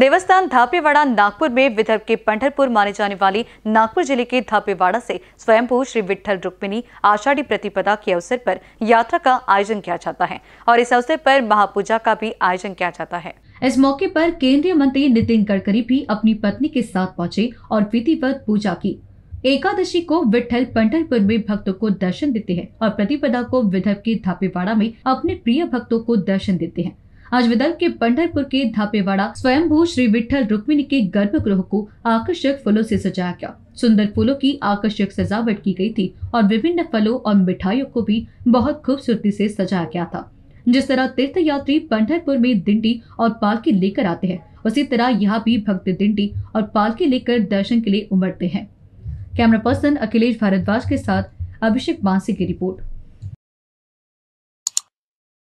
देवस्थान धापेवाड़ा नागपुर में विदर्भ के पंडरपुर माने जाने वाली नागपुर जिले के धापेवाड़ा से स्वयंभू श्री विठल रुक्मिणी आषाढ़ी प्रतिपदा के अवसर पर यात्रा का आयोजन किया जाता है और इस अवसर पर महापूजा का भी आयोजन किया जाता है इस मौके पर केंद्रीय मंत्री नितिन गडकरी भी अपनी पत्नी के साथ पहुँचे और विधिवत पूजा की एकादशी को विठल पंडरपुर में भक्तों को दर्शन देते हैं और प्रतिपदा को विदर्भ के धापेवाड़ा में अपने प्रिय भक्तों को दर्शन देते हैं आज विदर्भ के पंडरपुर के धापेवाड़ा स्वयंभू श्री विठल रुक्मिणी के गर्भगृह को आकर्षक फूलों से सजाया गया सुंदर फूलों की आकर्षक सजावट की गई थी और विभिन्न फलों और मिठाइयों को भी बहुत खूबसूरती से सजाया गया था जिस तरह तीर्थ यात्री पंडरपुर में दिंडी और पालकी लेकर आते हैं उसी तरह यहाँ भी भक्त दिंडी और पालकी लेकर दर्शन के लिए उमड़ते हैं कैमरा पर्सन अखिलेश भारद्वाज के साथ अभिषेक मानसी की रिपोर्ट